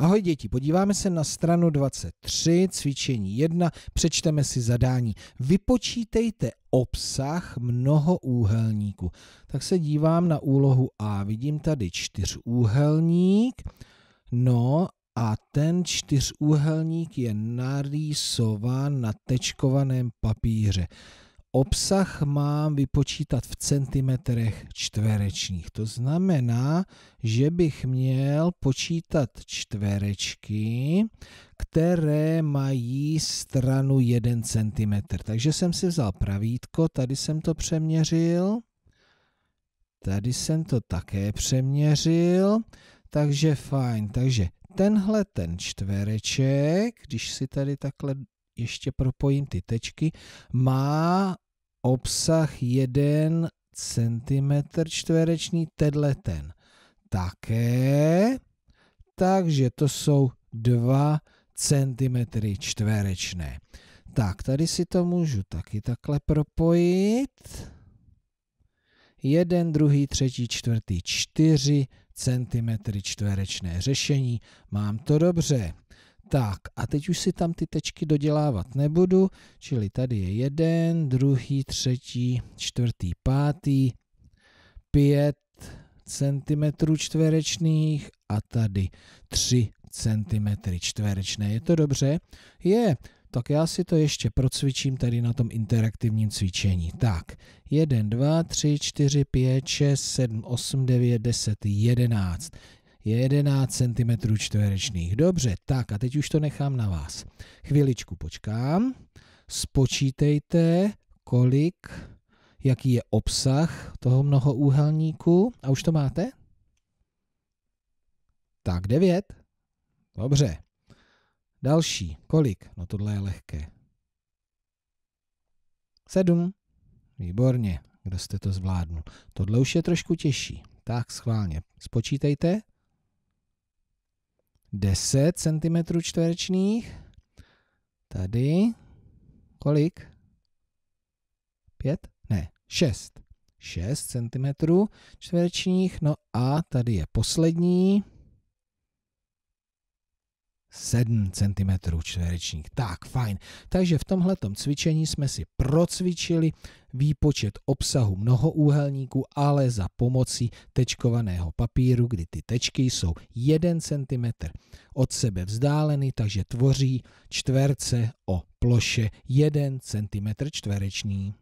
Ahoj děti, podíváme se na stranu 23, cvičení 1, přečteme si zadání. Vypočítejte obsah mnohoúhelníku. Tak se dívám na úlohu A, vidím tady čtyřúhelník, no a ten čtyřúhelník je narýsován na tečkovaném papíře. Obsah mám vypočítat v centimetrech čtverečních. To znamená, že bych měl počítat čtverečky, které mají stranu 1 cm. Takže jsem si vzal pravítko, tady jsem to přeměřil, tady jsem to také přeměřil, takže fajn. Takže tenhle ten čtvereček, když si tady takhle ještě propojím ty tečky, má obsah 1 cm čtverečný tenhle ten také, takže to jsou 2 cm čtverečné. Tak, tady si to můžu taky takhle propojit. Jeden, druhý, třetí, čtvrtý, čtyři centimetry čtverečné řešení. Mám to dobře. Tak a teď už si tam ty tečky dodělávat nebudu, čili tady je jeden, druhý, třetí, čtvrtý, pátý, pět centimetrů čtverečných a tady tři centimetry čtverečné. Je to dobře? Je. Tak já si to ještě procvičím tady na tom interaktivním cvičení. Tak, 1, 2, 3, 4, 5, 6, 7, 8, 9, 10, 11 je 11 cm čtverečných. Dobře, tak a teď už to nechám na vás. Chviličku počkám, spočítejte, kolik, jaký je obsah toho mnohoúhelníku. A už to máte? Tak 9. Dobře. Další, kolik? No tohle je lehké. 7. Výborně, kdo jste to zvládnul. Tohle už je trošku těžší. Tak schválně, spočítejte. 10 cm čtverečných. Tady kolik? 5? Ne, 6. 6 cm čtverečních. No a tady je poslední. 7 cm čtverečních. Tak, fajn. Takže v tomhletom cvičení jsme si procvičili výpočet obsahu mnohoúhelníku, ale za pomocí tečkovaného papíru, kdy ty tečky jsou 1 cm od sebe vzdáleny, takže tvoří čtverce o ploše 1 cm čtvereční.